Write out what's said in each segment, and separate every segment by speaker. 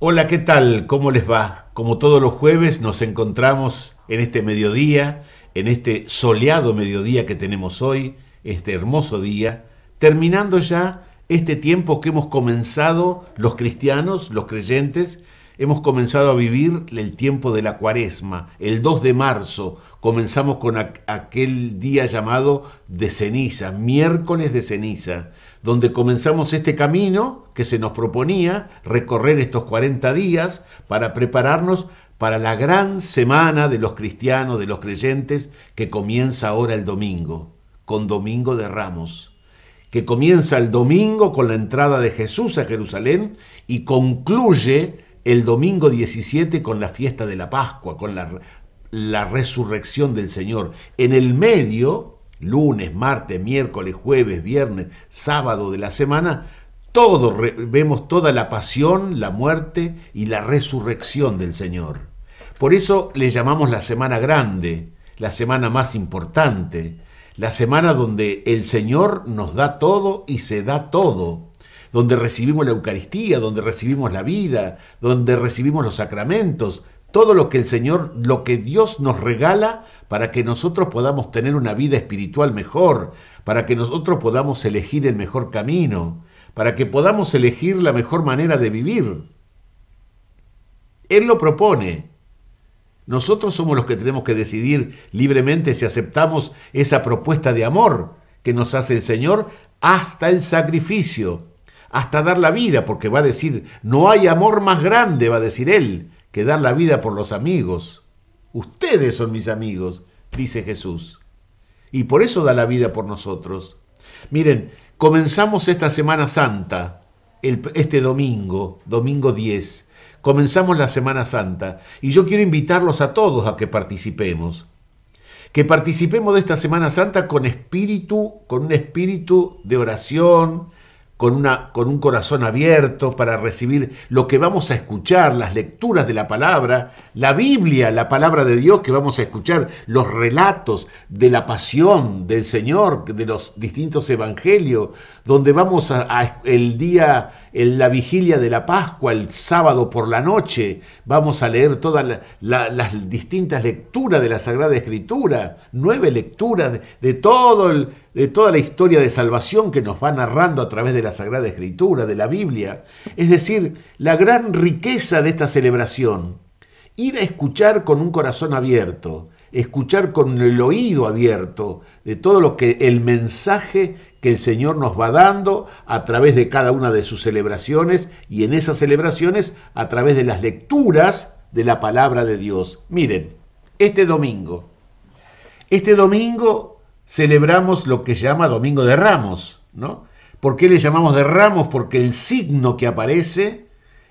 Speaker 1: Hola, ¿qué tal? ¿Cómo les va? Como todos los jueves nos encontramos en este mediodía, en este soleado mediodía que tenemos hoy, este hermoso día, terminando ya este tiempo que hemos comenzado los cristianos, los creyentes, hemos comenzado a vivir el tiempo de la cuaresma. El 2 de marzo comenzamos con aquel día llamado de ceniza, miércoles de ceniza donde comenzamos este camino que se nos proponía recorrer estos 40 días para prepararnos para la gran semana de los cristianos, de los creyentes, que comienza ahora el domingo, con Domingo de Ramos, que comienza el domingo con la entrada de Jesús a Jerusalén y concluye el domingo 17 con la fiesta de la Pascua, con la, la resurrección del Señor. En el medio lunes, martes, miércoles, jueves, viernes, sábado de la semana, todo, vemos toda la pasión, la muerte y la resurrección del Señor. Por eso le llamamos la semana grande, la semana más importante, la semana donde el Señor nos da todo y se da todo, donde recibimos la Eucaristía, donde recibimos la vida, donde recibimos los sacramentos, todo lo que el Señor, lo que Dios nos regala para que nosotros podamos tener una vida espiritual mejor, para que nosotros podamos elegir el mejor camino, para que podamos elegir la mejor manera de vivir. Él lo propone. Nosotros somos los que tenemos que decidir libremente si aceptamos esa propuesta de amor que nos hace el Señor hasta el sacrificio, hasta dar la vida, porque va a decir, no hay amor más grande, va a decir Él, que dar la vida por los amigos. Ustedes son mis amigos, dice Jesús. Y por eso da la vida por nosotros. Miren, comenzamos esta Semana Santa, el, este domingo, domingo 10. Comenzamos la Semana Santa y yo quiero invitarlos a todos a que participemos. Que participemos de esta Semana Santa con espíritu, con un espíritu de oración, con, una, con un corazón abierto para recibir lo que vamos a escuchar, las lecturas de la palabra, la Biblia, la palabra de Dios que vamos a escuchar, los relatos de la pasión del Señor, de los distintos evangelios, donde vamos a, el día, en la vigilia de la Pascua, el sábado por la noche, vamos a leer todas las distintas lecturas de la Sagrada Escritura, nueve lecturas de todo el de toda la historia de salvación que nos va narrando a través de la Sagrada Escritura, de la Biblia, es decir, la gran riqueza de esta celebración. Ir a escuchar con un corazón abierto, escuchar con el oído abierto de todo lo que el mensaje que el Señor nos va dando a través de cada una de sus celebraciones y en esas celebraciones a través de las lecturas de la palabra de Dios. Miren, este domingo, este domingo celebramos lo que se llama Domingo de Ramos, ¿no? ¿Por qué le llamamos de Ramos? Porque el signo que aparece,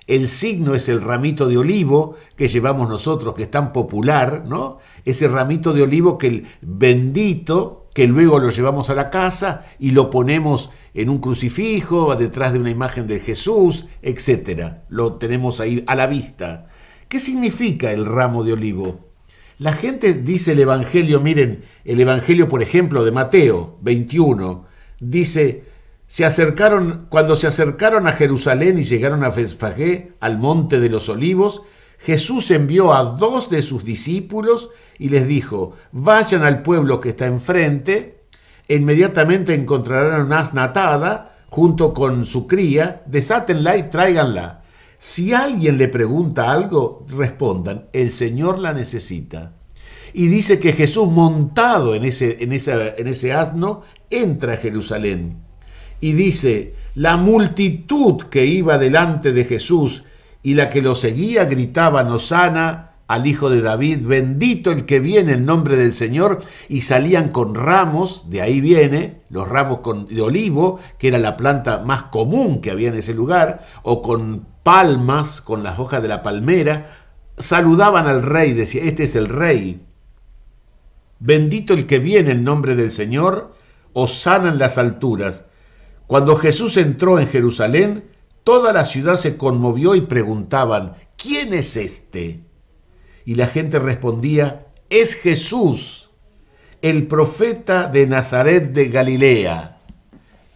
Speaker 1: el signo es el ramito de olivo que llevamos nosotros, que es tan popular, ¿no? Ese ramito de olivo que el bendito, que luego lo llevamos a la casa y lo ponemos en un crucifijo, detrás de una imagen de Jesús, etc. Lo tenemos ahí a la vista. ¿Qué significa el ramo de olivo? La gente dice el Evangelio, miren, el Evangelio, por ejemplo, de Mateo 21, dice, se acercaron, cuando se acercaron a Jerusalén y llegaron a Fesfagé, al monte de los olivos, Jesús envió a dos de sus discípulos y les dijo, vayan al pueblo que está enfrente, inmediatamente encontrarán una asnatada junto con su cría, desátenla y tráiganla. Si alguien le pregunta algo, respondan, el Señor la necesita. Y dice que Jesús montado en ese, en, en ese asno entra a Jerusalén. Y dice, la multitud que iba delante de Jesús y la que lo seguía gritaban, Osana, al hijo de David, bendito el que viene en nombre del Señor, y salían con ramos, de ahí viene, los ramos de olivo, que era la planta más común que había en ese lugar, o con palmas, con las hojas de la palmera, saludaban al rey, decía, este es el rey, bendito el que viene en nombre del Señor, o sanan las alturas. Cuando Jesús entró en Jerusalén, toda la ciudad se conmovió y preguntaban, ¿quién es este? Y la gente respondía, es Jesús, el profeta de Nazaret de Galilea.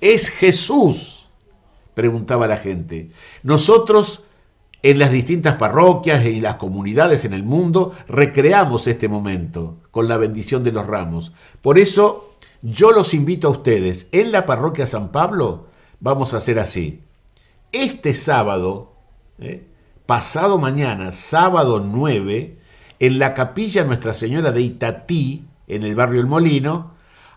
Speaker 1: Es Jesús, preguntaba la gente. Nosotros en las distintas parroquias y las comunidades en el mundo recreamos este momento con la bendición de los ramos. Por eso yo los invito a ustedes, en la parroquia San Pablo vamos a hacer así. Este sábado, ¿eh? pasado mañana, sábado 9, en la capilla Nuestra Señora de Itatí, en el barrio El Molino,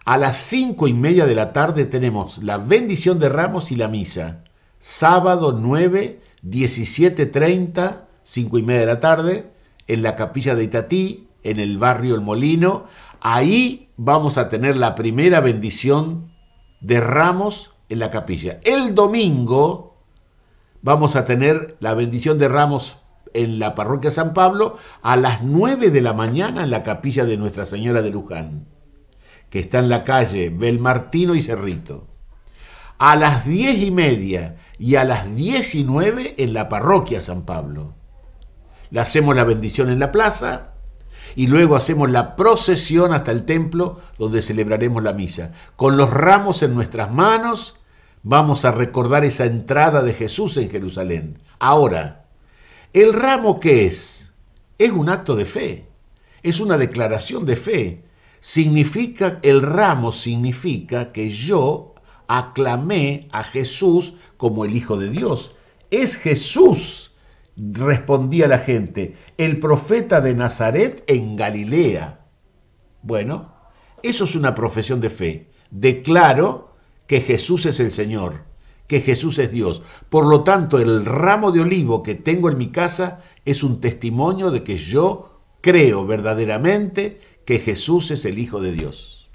Speaker 1: a las cinco y media de la tarde tenemos la bendición de ramos y la misa. Sábado 9, 17.30, 5 y media de la tarde, en la capilla de Itatí, en el barrio El Molino. Ahí vamos a tener la primera bendición de ramos en la capilla. El domingo vamos a tener la bendición de ramos en la parroquia San Pablo a las 9 de la mañana en la capilla de Nuestra Señora de Luján, que está en la calle Belmartino y Cerrito. A las 10 y media y a las 19 en la parroquia San Pablo. Le hacemos la bendición en la plaza y luego hacemos la procesión hasta el templo donde celebraremos la misa. Con los ramos en nuestras manos vamos a recordar esa entrada de Jesús en Jerusalén. Ahora, ¿El ramo qué es? Es un acto de fe, es una declaración de fe. Significa, el ramo significa que yo aclamé a Jesús como el Hijo de Dios. Es Jesús, respondía la gente, el profeta de Nazaret en Galilea. Bueno, eso es una profesión de fe. Declaro que Jesús es el Señor que Jesús es Dios. Por lo tanto, el ramo de olivo que tengo en mi casa es un testimonio de que yo creo verdaderamente que Jesús es el Hijo de Dios.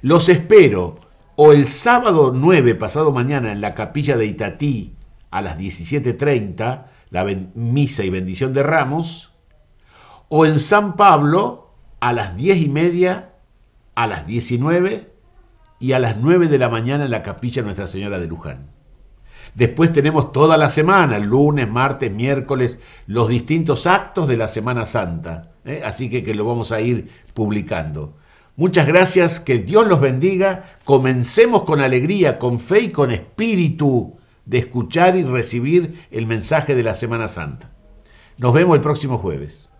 Speaker 1: Los espero o el sábado 9 pasado mañana en la capilla de Itatí a las 17.30, la misa y bendición de ramos, o en San Pablo a las 10 y media, a las 19 y a las 9 de la mañana en la capilla Nuestra Señora de Luján. Después tenemos toda la semana, lunes, martes, miércoles, los distintos actos de la Semana Santa. ¿eh? Así que, que lo vamos a ir publicando. Muchas gracias, que Dios los bendiga. Comencemos con alegría, con fe y con espíritu de escuchar y recibir el mensaje de la Semana Santa. Nos vemos el próximo jueves.